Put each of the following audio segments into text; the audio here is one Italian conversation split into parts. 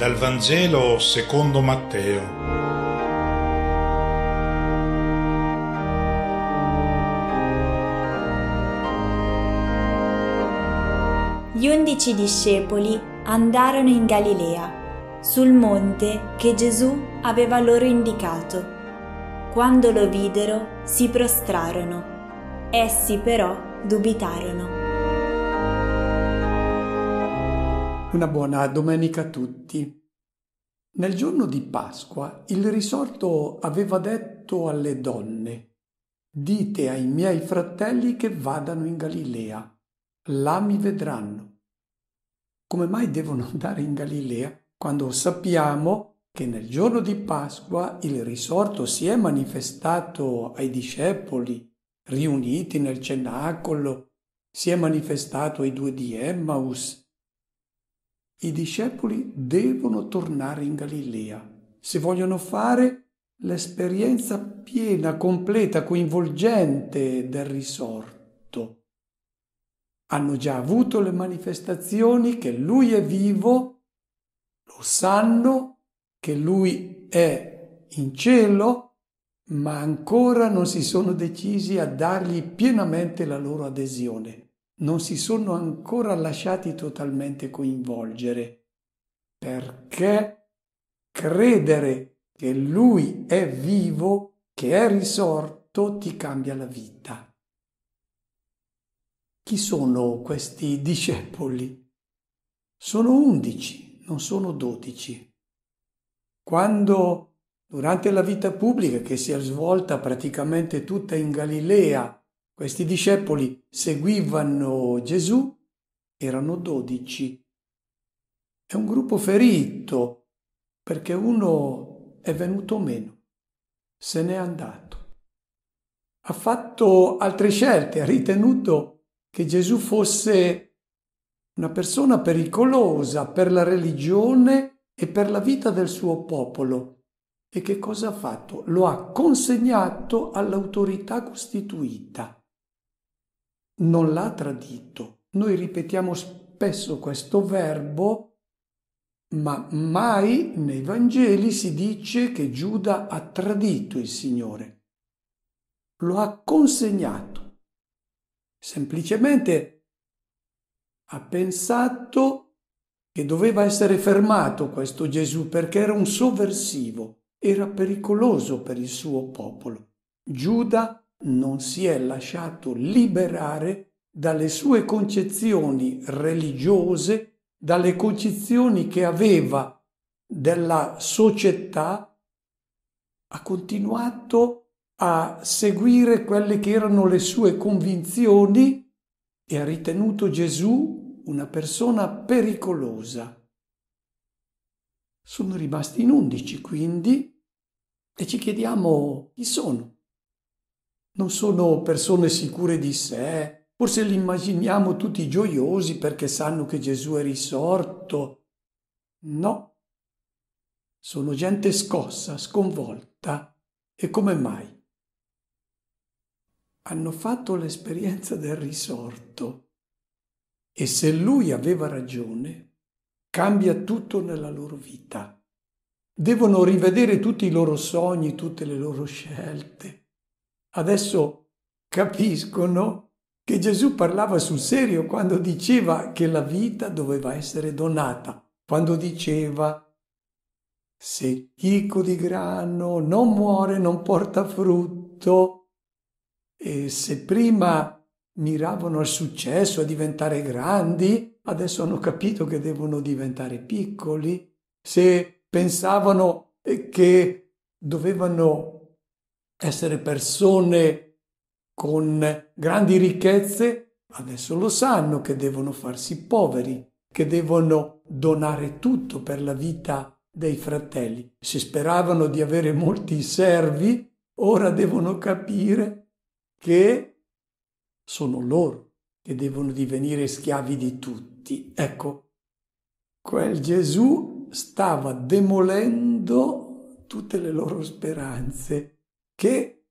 dal Vangelo secondo Matteo. Gli undici discepoli andarono in Galilea, sul monte che Gesù aveva loro indicato. Quando lo videro si prostrarono. Essi però dubitarono. Una buona domenica a tutti. Nel giorno di Pasqua il risorto aveva detto alle donne Dite ai miei fratelli che vadano in Galilea, là mi vedranno. Come mai devono andare in Galilea quando sappiamo che nel giorno di Pasqua il risorto si è manifestato ai discepoli riuniti nel cenacolo, si è manifestato ai due di Emmaus, i discepoli devono tornare in Galilea se vogliono fare l'esperienza piena, completa, coinvolgente del risorto. Hanno già avuto le manifestazioni che lui è vivo, lo sanno che lui è in cielo, ma ancora non si sono decisi a dargli pienamente la loro adesione non si sono ancora lasciati totalmente coinvolgere, perché credere che Lui è vivo, che è risorto, ti cambia la vita. Chi sono questi discepoli? Sono undici, non sono dodici. Quando durante la vita pubblica che si è svolta praticamente tutta in Galilea questi discepoli seguivano Gesù, erano dodici. È un gruppo ferito perché uno è venuto meno, se n'è andato. Ha fatto altre scelte, ha ritenuto che Gesù fosse una persona pericolosa per la religione e per la vita del suo popolo. E che cosa ha fatto? Lo ha consegnato all'autorità costituita non l'ha tradito. Noi ripetiamo spesso questo verbo, ma mai nei Vangeli si dice che Giuda ha tradito il Signore. Lo ha consegnato. Semplicemente ha pensato che doveva essere fermato questo Gesù perché era un sovversivo, era pericoloso per il suo popolo. Giuda ha non si è lasciato liberare dalle sue concezioni religiose, dalle concezioni che aveva della società, ha continuato a seguire quelle che erano le sue convinzioni e ha ritenuto Gesù una persona pericolosa. Sono rimasti in undici quindi e ci chiediamo chi sono. Non sono persone sicure di sé, forse li immaginiamo tutti gioiosi perché sanno che Gesù è risorto. No, sono gente scossa, sconvolta. E come mai? Hanno fatto l'esperienza del risorto. E se lui aveva ragione, cambia tutto nella loro vita. Devono rivedere tutti i loro sogni, tutte le loro scelte adesso capiscono che Gesù parlava sul serio quando diceva che la vita doveva essere donata, quando diceva se chicco di grano non muore, non porta frutto. E se prima miravano al successo, a diventare grandi, adesso hanno capito che devono diventare piccoli. Se pensavano eh, che dovevano essere persone con grandi ricchezze, adesso lo sanno che devono farsi poveri, che devono donare tutto per la vita dei fratelli. Si speravano di avere molti servi, ora devono capire che sono loro che devono divenire schiavi di tutti. Ecco, quel Gesù stava demolendo tutte le loro speranze che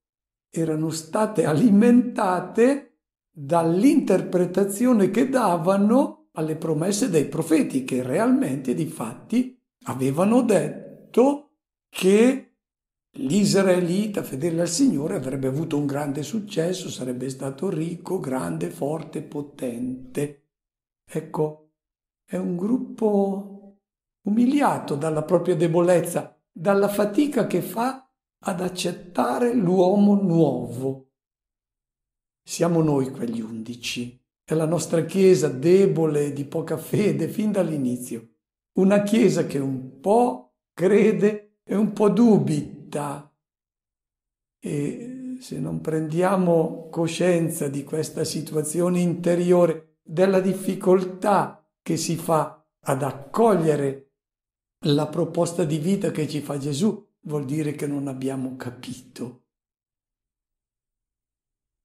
erano state alimentate dall'interpretazione che davano alle promesse dei profeti che realmente di fatti avevano detto che l'Israelita fedele al Signore avrebbe avuto un grande successo, sarebbe stato ricco, grande, forte, potente. Ecco, è un gruppo umiliato dalla propria debolezza, dalla fatica che fa ad accettare l'uomo nuovo. Siamo noi quegli undici, è la nostra Chiesa debole e di poca fede fin dall'inizio, una Chiesa che un po' crede e un po' dubita. E se non prendiamo coscienza di questa situazione interiore, della difficoltà che si fa ad accogliere la proposta di vita che ci fa Gesù, vuol dire che non abbiamo capito.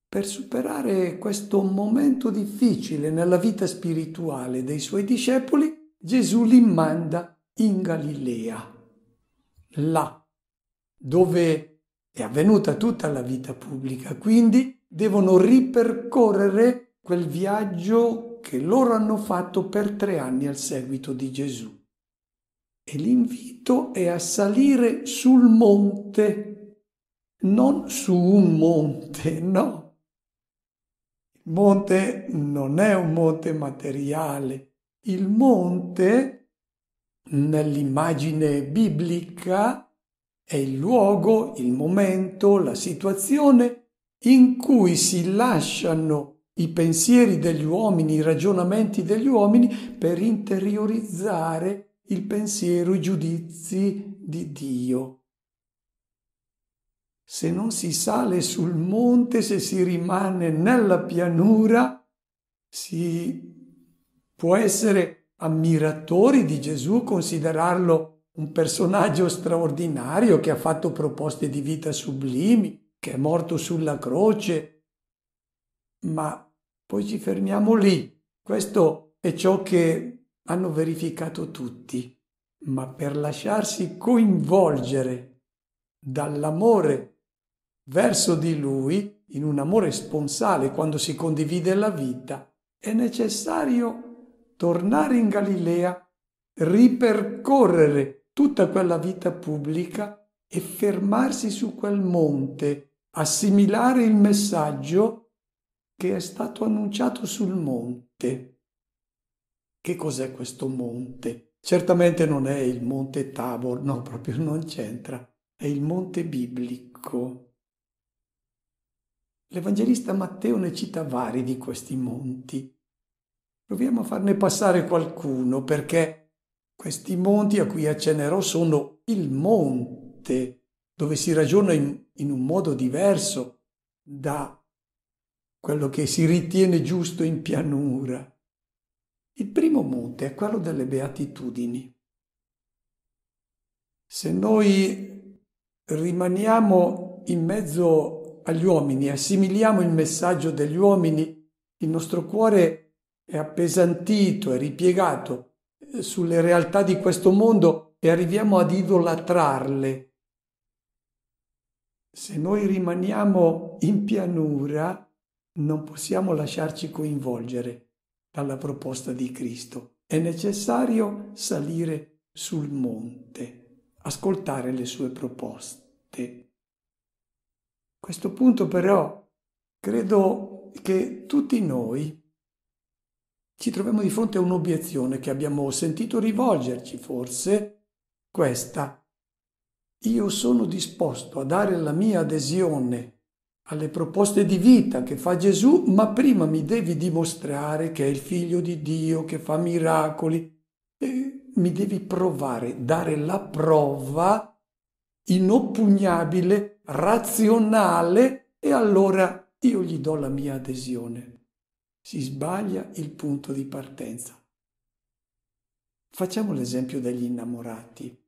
Per superare questo momento difficile nella vita spirituale dei suoi discepoli, Gesù li manda in Galilea, là dove è avvenuta tutta la vita pubblica, quindi devono ripercorrere quel viaggio che loro hanno fatto per tre anni al seguito di Gesù. E l'invito è a salire sul monte, non su un monte, no. Il monte non è un monte materiale. Il monte, nell'immagine biblica, è il luogo, il momento, la situazione in cui si lasciano i pensieri degli uomini, i ragionamenti degli uomini per interiorizzare il pensiero i giudizi di Dio. Se non si sale sul monte, se si rimane nella pianura, si può essere ammiratori di Gesù, considerarlo un personaggio straordinario che ha fatto proposte di vita sublimi, che è morto sulla croce, ma poi ci fermiamo lì. Questo è ciò che hanno verificato tutti, ma per lasciarsi coinvolgere dall'amore verso di lui, in un amore sponsale quando si condivide la vita, è necessario tornare in Galilea, ripercorrere tutta quella vita pubblica e fermarsi su quel monte, assimilare il messaggio che è stato annunciato sul monte. Che cos'è questo monte? Certamente non è il monte Tabor, no, proprio non c'entra, è il monte biblico. L'Evangelista Matteo ne cita vari di questi monti. Proviamo a farne passare qualcuno perché questi monti a cui accennerò sono il monte dove si ragiona in, in un modo diverso da quello che si ritiene giusto in pianura. Il primo monte è quello delle beatitudini. Se noi rimaniamo in mezzo agli uomini, assimiliamo il messaggio degli uomini, il nostro cuore è appesantito, è ripiegato eh, sulle realtà di questo mondo e arriviamo ad idolatrarle. Se noi rimaniamo in pianura, non possiamo lasciarci coinvolgere dalla proposta di Cristo. È necessario salire sul monte, ascoltare le sue proposte. A questo punto però credo che tutti noi ci troviamo di fronte a un'obiezione che abbiamo sentito rivolgerci forse, questa. Io sono disposto a dare la mia adesione alle proposte di vita che fa Gesù, ma prima mi devi dimostrare che è il figlio di Dio, che fa miracoli, e mi devi provare, dare la prova inoppugnabile, razionale, e allora io gli do la mia adesione. Si sbaglia il punto di partenza. Facciamo l'esempio degli innamorati.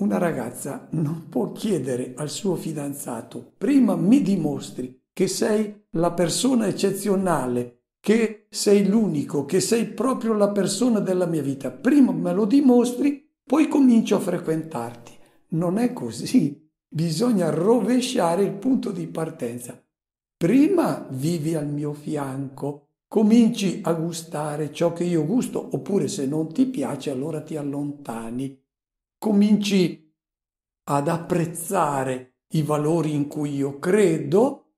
Una ragazza non può chiedere al suo fidanzato, prima mi dimostri che sei la persona eccezionale, che sei l'unico, che sei proprio la persona della mia vita, prima me lo dimostri, poi comincio a frequentarti. Non è così. Bisogna rovesciare il punto di partenza. Prima vivi al mio fianco, cominci a gustare ciò che io gusto, oppure se non ti piace allora ti allontani cominci ad apprezzare i valori in cui io credo,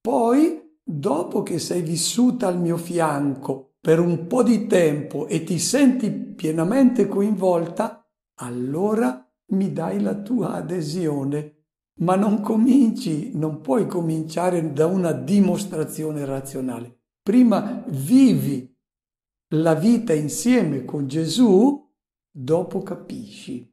poi dopo che sei vissuta al mio fianco per un po' di tempo e ti senti pienamente coinvolta, allora mi dai la tua adesione. Ma non cominci, non puoi cominciare da una dimostrazione razionale. Prima vivi la vita insieme con Gesù dopo capisci.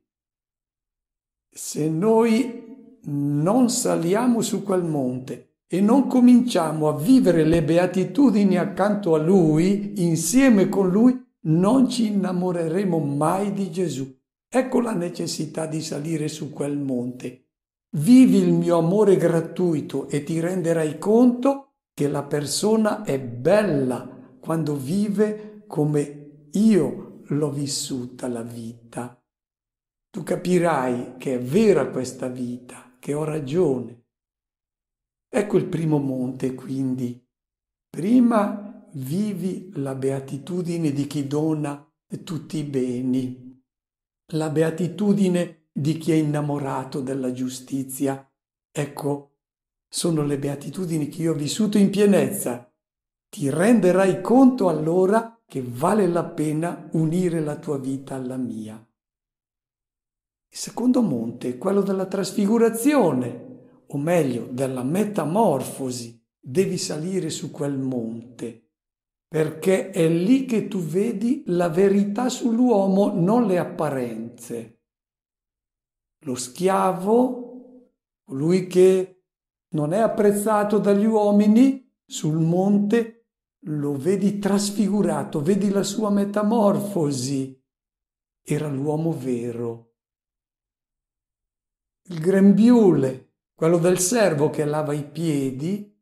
Se noi non saliamo su quel monte e non cominciamo a vivere le beatitudini accanto a Lui, insieme con Lui, non ci innamoreremo mai di Gesù. Ecco la necessità di salire su quel monte. Vivi il mio amore gratuito e ti renderai conto che la persona è bella quando vive come io l'ho vissuta la vita. Tu capirai che è vera questa vita, che ho ragione. Ecco il primo monte, quindi. Prima vivi la beatitudine di chi dona tutti i beni, la beatitudine di chi è innamorato della giustizia. Ecco, sono le beatitudini che io ho vissuto in pienezza. Ti renderai conto allora che vale la pena unire la tua vita alla mia. Il secondo monte è quello della trasfigurazione, o meglio della metamorfosi. Devi salire su quel monte, perché è lì che tu vedi la verità sull'uomo, non le apparenze. Lo schiavo, colui che non è apprezzato dagli uomini, sul monte lo vedi trasfigurato, vedi la sua metamorfosi. Era l'uomo vero. Il grembiule, quello del servo che lava i piedi,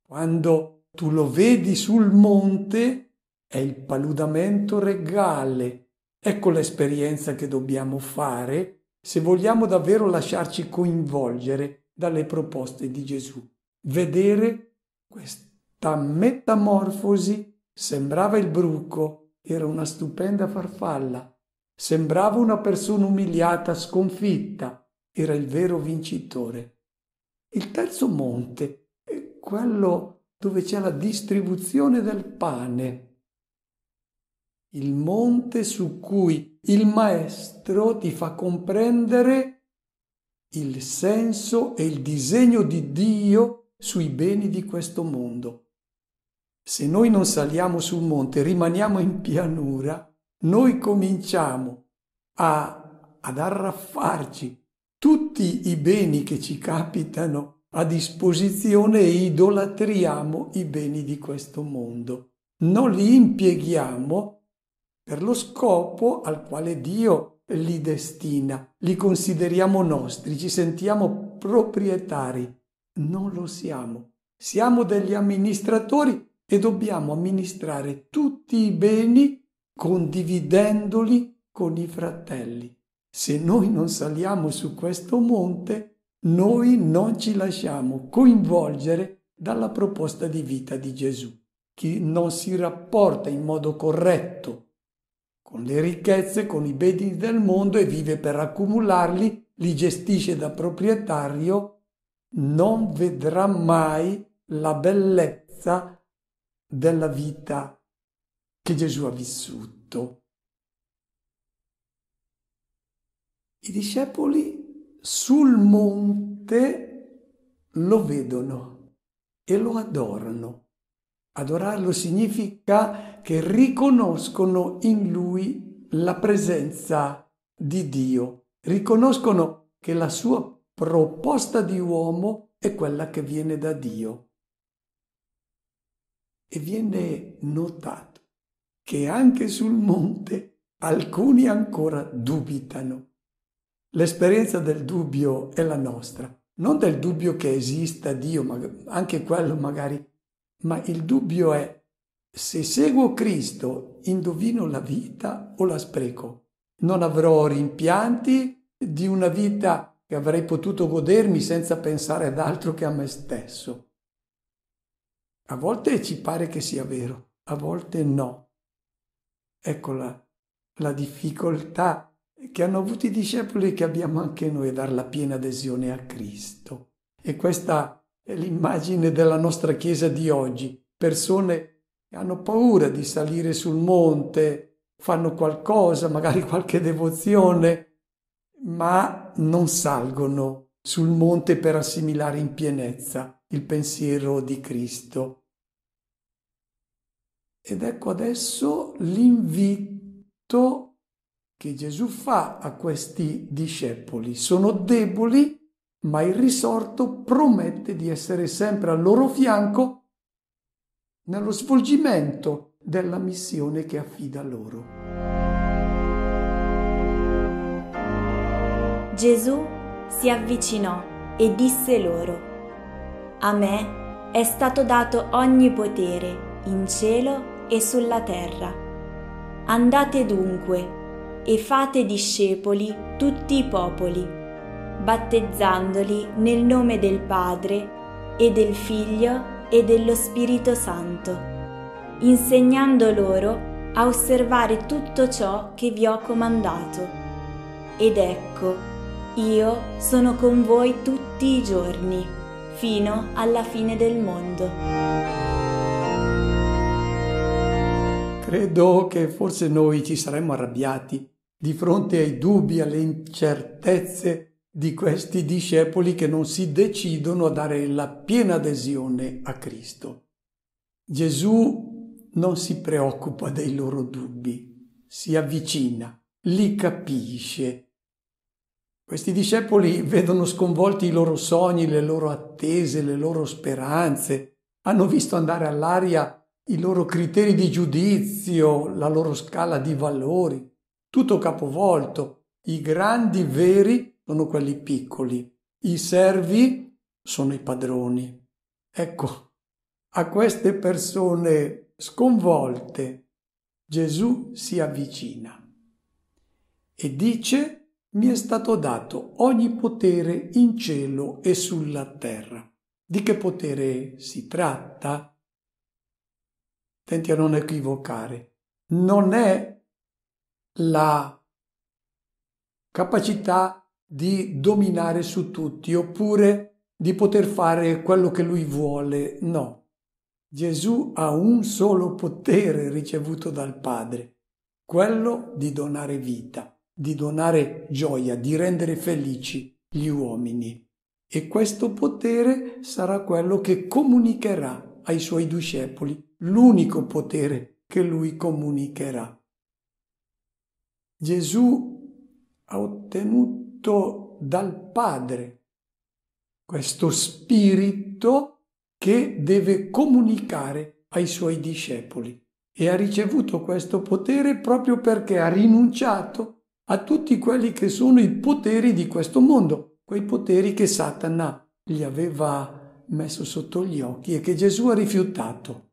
quando tu lo vedi sul monte, è il paludamento regale. Ecco l'esperienza che dobbiamo fare se vogliamo davvero lasciarci coinvolgere dalle proposte di Gesù. Vedere questo da metamorfosi sembrava il bruco, era una stupenda farfalla. Sembrava una persona umiliata, sconfitta, era il vero vincitore. Il terzo monte è quello dove c'è la distribuzione del pane il monte su cui il maestro ti fa comprendere il senso e il disegno di Dio sui beni di questo mondo se noi non saliamo sul monte, rimaniamo in pianura, noi cominciamo a, ad arraffarci tutti i beni che ci capitano a disposizione e idolatriamo i beni di questo mondo. Non li impieghiamo per lo scopo al quale Dio li destina, li consideriamo nostri, ci sentiamo proprietari. Non lo siamo. Siamo degli amministratori e dobbiamo amministrare tutti i beni condividendoli con i fratelli. Se noi non saliamo su questo monte, noi non ci lasciamo coinvolgere dalla proposta di vita di Gesù. Chi non si rapporta in modo corretto con le ricchezze, con i beni del mondo e vive per accumularli, li gestisce da proprietario, non vedrà mai la bellezza della vita che Gesù ha vissuto. I discepoli sul monte lo vedono e lo adorano. Adorarlo significa che riconoscono in lui la presenza di Dio, riconoscono che la sua proposta di uomo è quella che viene da Dio e viene notato che anche sul monte alcuni ancora dubitano. L'esperienza del dubbio è la nostra, non del dubbio che esista Dio, ma anche quello magari, ma il dubbio è se seguo Cristo, indovino la vita o la spreco. Non avrò rimpianti di una vita che avrei potuto godermi senza pensare ad altro che a me stesso. A volte ci pare che sia vero, a volte no. Ecco la, difficoltà che hanno avuto i discepoli e che abbiamo anche noi a dar la piena adesione a Cristo. E questa è l'immagine della nostra Chiesa di oggi. Persone che hanno paura di salire sul monte, fanno qualcosa, magari qualche devozione, ma non salgono sul monte per assimilare in pienezza il pensiero di Cristo. Ed ecco adesso l'invito che Gesù fa a questi discepoli. Sono deboli, ma il risorto promette di essere sempre al loro fianco nello svolgimento della missione che affida loro. Gesù si avvicinò e disse loro, A me è stato dato ogni potere in cielo e in terra e sulla terra. Andate dunque e fate discepoli tutti i popoli, battezzandoli nel nome del Padre e del Figlio e dello Spirito Santo, insegnando loro a osservare tutto ciò che vi ho comandato. Ed ecco, io sono con voi tutti i giorni, fino alla fine del mondo. Credo che forse noi ci saremmo arrabbiati di fronte ai dubbi, alle incertezze di questi discepoli che non si decidono a dare la piena adesione a Cristo. Gesù non si preoccupa dei loro dubbi, si avvicina, li capisce. Questi discepoli vedono sconvolti i loro sogni, le loro attese, le loro speranze, hanno visto andare all'aria i loro criteri di giudizio, la loro scala di valori, tutto capovolto. I grandi veri sono quelli piccoli, i servi sono i padroni. Ecco, a queste persone sconvolte Gesù si avvicina e dice mi è stato dato ogni potere in cielo e sulla terra. Di che potere si tratta? tenti a non equivocare, non è la capacità di dominare su tutti oppure di poter fare quello che lui vuole, no. Gesù ha un solo potere ricevuto dal Padre, quello di donare vita, di donare gioia, di rendere felici gli uomini. E questo potere sarà quello che comunicherà ai suoi discepoli l'unico potere che lui comunicherà. Gesù ha ottenuto dal Padre questo spirito che deve comunicare ai suoi discepoli e ha ricevuto questo potere proprio perché ha rinunciato a tutti quelli che sono i poteri di questo mondo, quei poteri che Satana gli aveva messo sotto gli occhi e che Gesù ha rifiutato.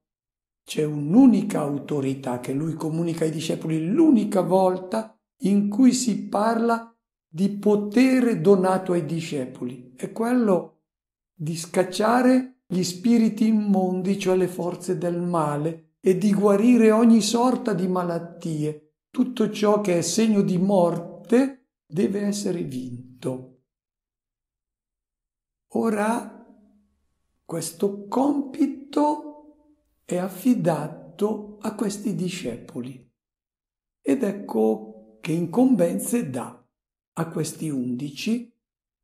C'è un'unica autorità che lui comunica ai discepoli, l'unica volta in cui si parla di potere donato ai discepoli, è quello di scacciare gli spiriti immondi, cioè le forze del male, e di guarire ogni sorta di malattie. Tutto ciò che è segno di morte deve essere vinto. Ora questo compito è affidato a questi discepoli ed ecco che incombenze dà a questi undici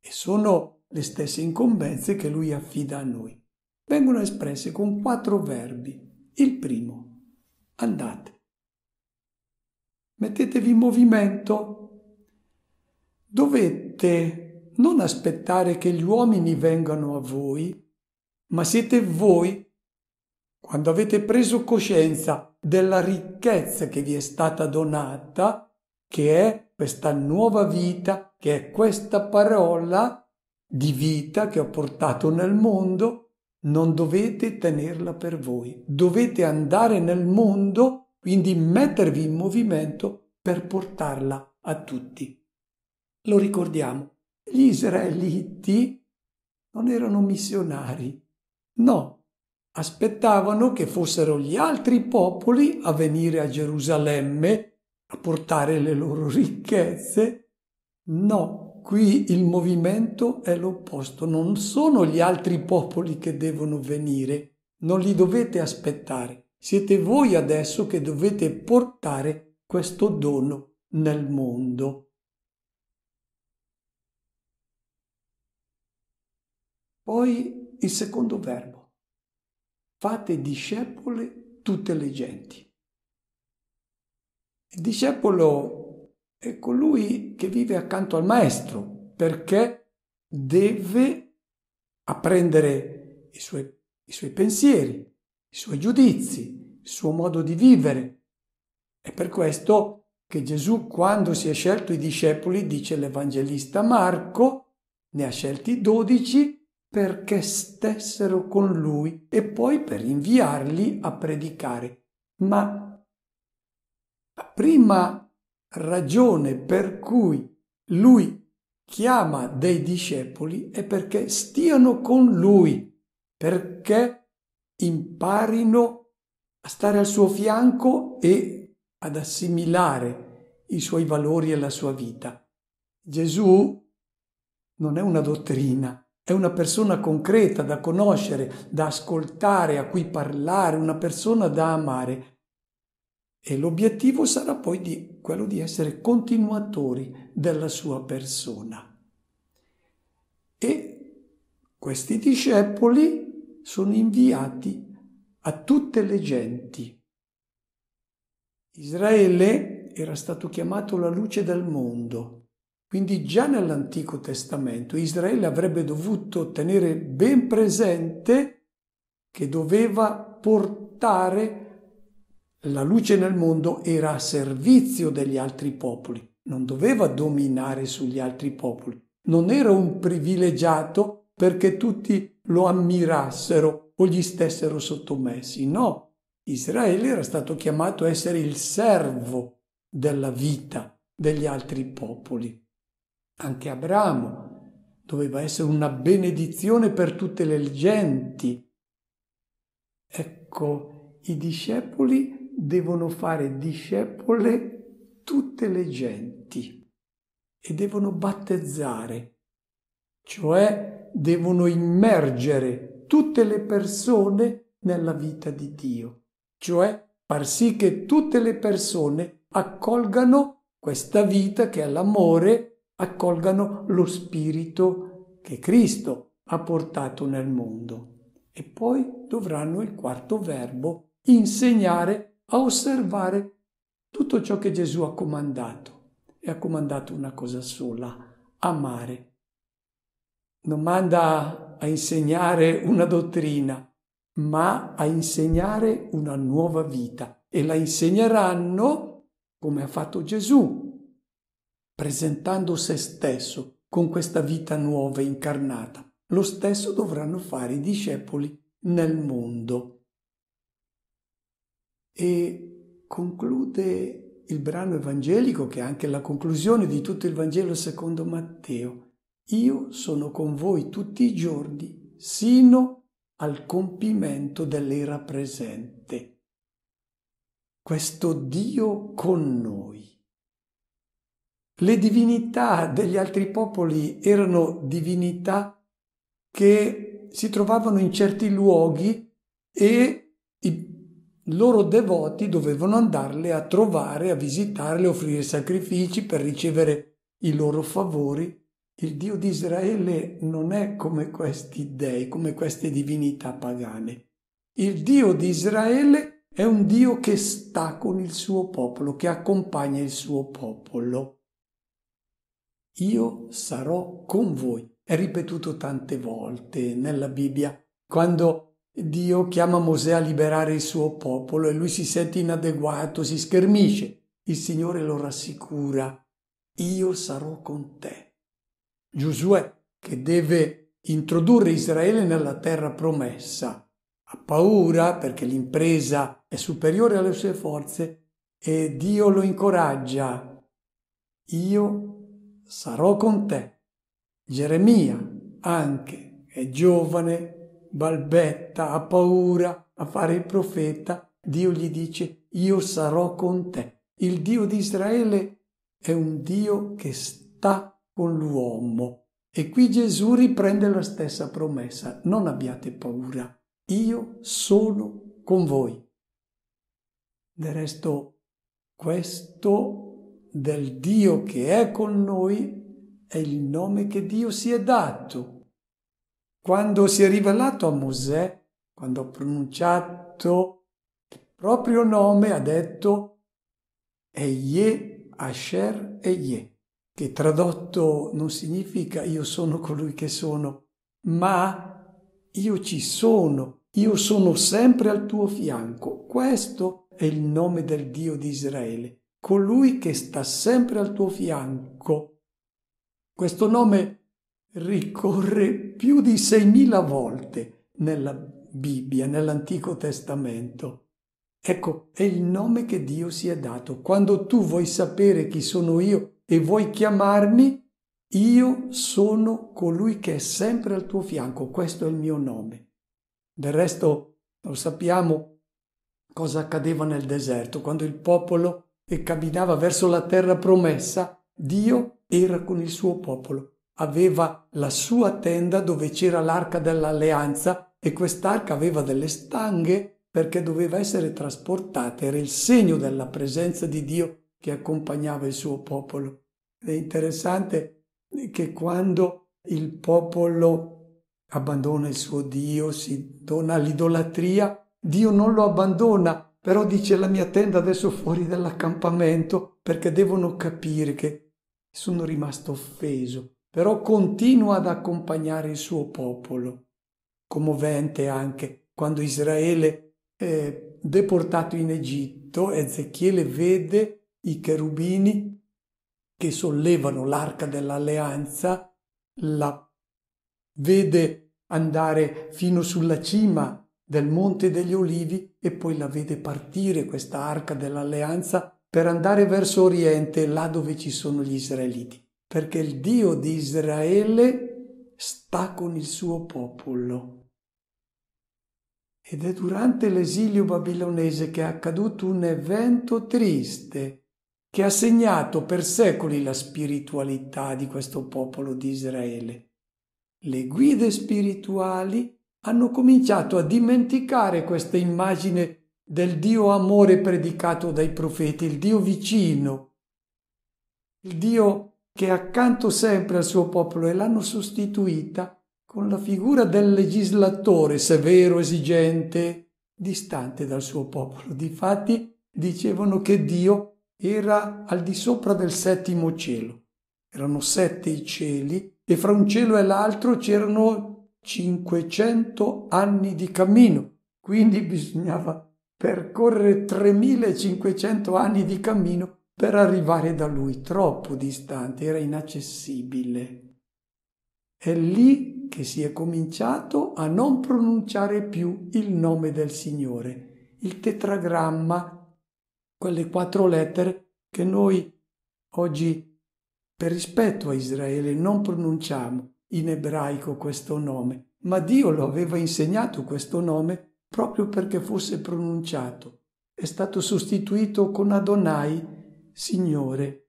e sono le stesse incombenze che lui affida a noi. Vengono espresse con quattro verbi. Il primo, andate. Mettetevi in movimento. Dovete non aspettare che gli uomini vengano a voi, ma siete voi quando avete preso coscienza della ricchezza che vi è stata donata, che è questa nuova vita, che è questa parola di vita che ho portato nel mondo, non dovete tenerla per voi. Dovete andare nel mondo, quindi mettervi in movimento per portarla a tutti. Lo ricordiamo, gli israeliti non erano missionari, no, aspettavano che fossero gli altri popoli a venire a Gerusalemme a portare le loro ricchezze. No, qui il movimento è l'opposto, non sono gli altri popoli che devono venire, non li dovete aspettare, siete voi adesso che dovete portare questo dono nel mondo. Poi il secondo verbo fate discepoli tutte le genti. Il discepolo è colui che vive accanto al maestro perché deve apprendere i suoi, i suoi pensieri, i suoi giudizi, il suo modo di vivere. È per questo che Gesù, quando si è scelto i discepoli, dice l'Evangelista Marco, ne ha scelti dodici perché stessero con lui e poi per inviarli a predicare. Ma la prima ragione per cui lui chiama dei discepoli è perché stiano con lui, perché imparino a stare al suo fianco e ad assimilare i suoi valori e la sua vita. Gesù non è una dottrina, è una persona concreta da conoscere, da ascoltare, a cui parlare, una persona da amare. E l'obiettivo sarà poi di, quello di essere continuatori della sua persona. E questi discepoli sono inviati a tutte le genti. Israele era stato chiamato la luce del mondo quindi già nell'Antico Testamento Israele avrebbe dovuto tenere ben presente che doveva portare la luce nel mondo, era a servizio degli altri popoli, non doveva dominare sugli altri popoli, non era un privilegiato perché tutti lo ammirassero o gli stessero sottomessi, no. Israele era stato chiamato a essere il servo della vita degli altri popoli. Anche Abramo doveva essere una benedizione per tutte le genti. Ecco, i discepoli devono fare discepole tutte le genti e devono battezzare, cioè devono immergere tutte le persone nella vita di Dio, cioè far sì che tutte le persone accolgano questa vita che è l'amore accolgano lo spirito che Cristo ha portato nel mondo. E poi dovranno il quarto verbo insegnare a osservare tutto ciò che Gesù ha comandato. E ha comandato una cosa sola, amare. Non manda a insegnare una dottrina, ma a insegnare una nuova vita. E la insegneranno come ha fatto Gesù, presentando se stesso con questa vita nuova incarnata. Lo stesso dovranno fare i discepoli nel mondo. E conclude il brano evangelico, che è anche la conclusione di tutto il Vangelo secondo Matteo. Io sono con voi tutti i giorni, sino al compimento dell'era presente. Questo Dio con noi. Le divinità degli altri popoli erano divinità che si trovavano in certi luoghi e i loro devoti dovevano andarle a trovare, a visitarle, offrire sacrifici per ricevere i loro favori. Il Dio di Israele non è come questi dei, come queste divinità pagane. Il Dio di Israele è un Dio che sta con il suo popolo, che accompagna il suo popolo io sarò con voi. È ripetuto tante volte nella Bibbia. Quando Dio chiama Mosè a liberare il suo popolo e lui si sente inadeguato, si schermisce, il Signore lo rassicura, io sarò con te. Giosuè, che deve introdurre Israele nella terra promessa, ha paura perché l'impresa è superiore alle sue forze e Dio lo incoraggia. Io sarò con te. Geremia anche è giovane, balbetta, ha paura a fare il profeta. Dio gli dice, io sarò con te. Il Dio di Israele è un Dio che sta con l'uomo. E qui Gesù riprende la stessa promessa, non abbiate paura, io sono con voi. Del resto, questo del Dio che è con noi è il nome che Dio si è dato. Quando si è rivelato a Mosè, quando ha pronunciato il proprio nome, ha detto Eye Asher Eye, che tradotto non significa io sono colui che sono, ma io ci sono, io sono sempre al tuo fianco. Questo è il nome del Dio di Israele colui che sta sempre al tuo fianco. Questo nome ricorre più di 6.000 volte nella Bibbia, nell'Antico Testamento. Ecco, è il nome che Dio si è dato. Quando tu vuoi sapere chi sono io e vuoi chiamarmi, io sono colui che è sempre al tuo fianco, questo è il mio nome. Del resto lo sappiamo cosa accadeva nel deserto, quando il popolo e camminava verso la terra promessa, Dio era con il suo popolo. Aveva la sua tenda dove c'era l'arca dell'alleanza e quest'arca aveva delle stanghe perché doveva essere trasportata. Era il segno della presenza di Dio che accompagnava il suo popolo. è interessante che quando il popolo abbandona il suo Dio, si dona all'idolatria, Dio non lo abbandona, però dice la mia tenda adesso fuori dall'accampamento perché devono capire che sono rimasto offeso, però continua ad accompagnare il suo popolo. Commovente anche quando Israele è deportato in Egitto, e Ezechiele vede i cherubini che sollevano l'arca dell'alleanza, la vede andare fino sulla cima del Monte degli Olivi e poi la vede partire questa arca dell'alleanza per andare verso oriente, là dove ci sono gli israeliti, perché il Dio di Israele sta con il suo popolo. Ed è durante l'esilio babilonese che è accaduto un evento triste che ha segnato per secoli la spiritualità di questo popolo di Israele. Le guide spirituali hanno cominciato a dimenticare questa immagine del Dio amore predicato dai profeti, il Dio vicino, il Dio che è accanto sempre al suo popolo e l'hanno sostituita con la figura del legislatore severo, esigente, distante dal suo popolo. Difatti dicevano che Dio era al di sopra del settimo cielo. Erano sette i cieli e fra un cielo e l'altro c'erano 500 anni di cammino, quindi bisognava percorrere 3500 anni di cammino per arrivare da lui, troppo distante, era inaccessibile. È lì che si è cominciato a non pronunciare più il nome del Signore, il tetragramma, quelle quattro lettere che noi oggi per rispetto a Israele non pronunciamo in ebraico questo nome, ma Dio lo aveva insegnato questo nome proprio perché fosse pronunciato. È stato sostituito con Adonai, Signore.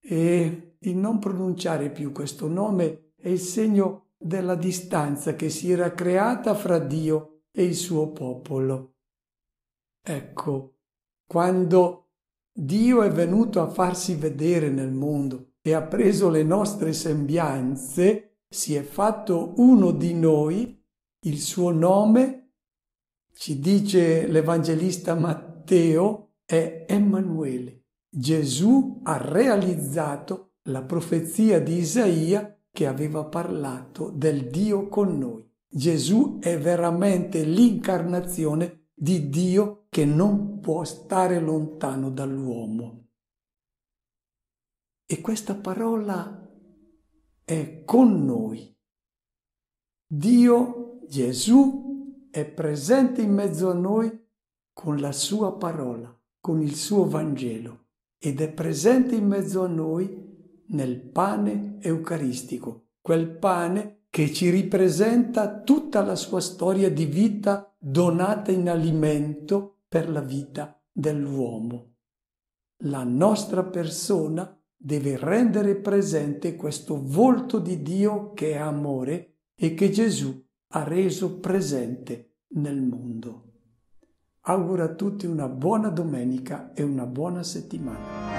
E il non pronunciare più questo nome è il segno della distanza che si era creata fra Dio e il suo popolo. Ecco, quando Dio è venuto a farsi vedere nel mondo, e ha preso le nostre sembianze, si è fatto uno di noi, il suo nome, ci dice l'Evangelista Matteo, è Emanuele. Gesù ha realizzato la profezia di Isaia che aveva parlato del Dio con noi. Gesù è veramente l'incarnazione di Dio che non può stare lontano dall'uomo. E questa parola è con noi. Dio, Gesù, è presente in mezzo a noi con la sua parola, con il suo Vangelo ed è presente in mezzo a noi nel pane eucaristico, quel pane che ci ripresenta tutta la sua storia di vita donata in alimento per la vita dell'uomo. La nostra persona deve rendere presente questo volto di Dio che è amore e che Gesù ha reso presente nel mondo. Auguro a tutti una buona domenica e una buona settimana.